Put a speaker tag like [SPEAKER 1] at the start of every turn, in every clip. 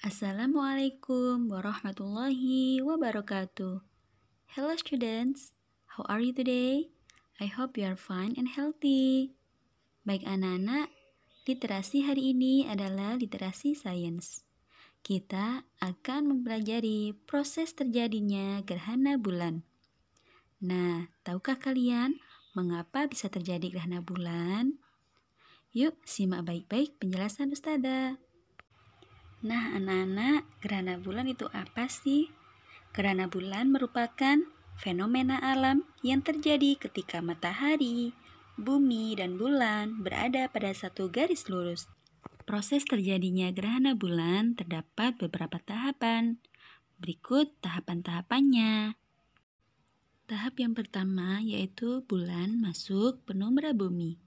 [SPEAKER 1] Assalamualaikum warahmatullahi wabarakatuh. Hello students, how are you today? I hope you are fine and healthy. Baik anak-anak, literasi hari ini adalah literasi sains. Kita akan mempelajari proses terjadinya gerhana bulan. Nah, tahukah kalian mengapa bisa terjadi gerhana bulan? Yuk, simak baik-baik penjelasan Ustazah. Nah, anak-anak, gerhana bulan itu apa sih? Gerhana bulan merupakan fenomena alam yang terjadi ketika matahari, bumi, dan bulan berada pada satu garis lurus. Proses terjadinya gerhana bulan terdapat beberapa tahapan. Berikut tahapan-tahapannya. Tahap yang pertama yaitu bulan masuk penumbra bumi.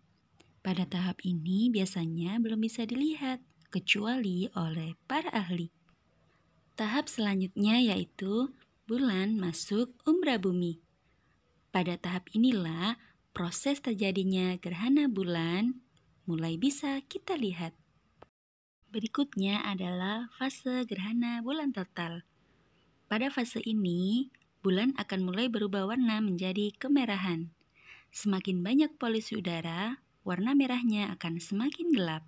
[SPEAKER 1] Pada tahap ini biasanya belum bisa dilihat kecuali oleh para ahli. Tahap selanjutnya yaitu bulan masuk umbra bumi. Pada tahap inilah proses terjadinya gerhana bulan mulai bisa kita lihat. Berikutnya adalah fase gerhana bulan total. Pada fase ini, bulan akan mulai berubah warna menjadi kemerahan. Semakin banyak polusi udara, warna merahnya akan semakin gelap.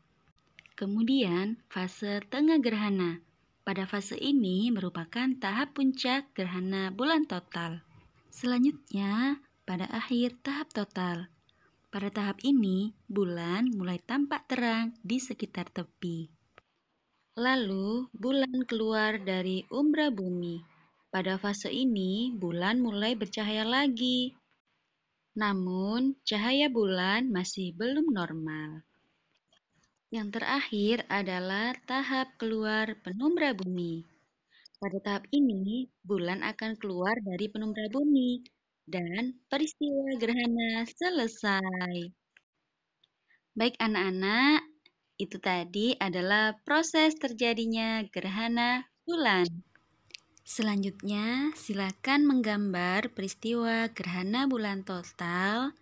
[SPEAKER 1] Kemudian fase tengah gerhana. Pada fase ini merupakan tahap puncak gerhana bulan total. Selanjutnya, pada akhir tahap total. Pada tahap ini, bulan mulai tampak terang di sekitar tepi. Lalu, bulan keluar dari umbra bumi. Pada fase ini, bulan mulai bercahaya lagi. Namun, cahaya bulan masih belum normal. Yang terakhir adalah tahap keluar penumbra bumi. Pada tahap ini, bulan akan keluar dari penumbra bumi dan peristiwa gerhana selesai. Baik anak-anak, itu tadi adalah proses terjadinya gerhana bulan. Selanjutnya, silakan menggambar peristiwa gerhana bulan total.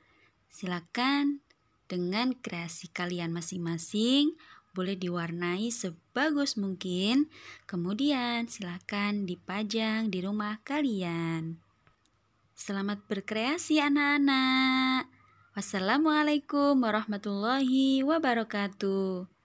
[SPEAKER 1] Silakan dengan kreasi kalian masing-masing boleh diwarnai sebagus mungkin. Kemudian silakan dipajang di rumah kalian. Selamat berkreasi anak-anak. Wassalamualaikum warahmatullahi wabarakatuh.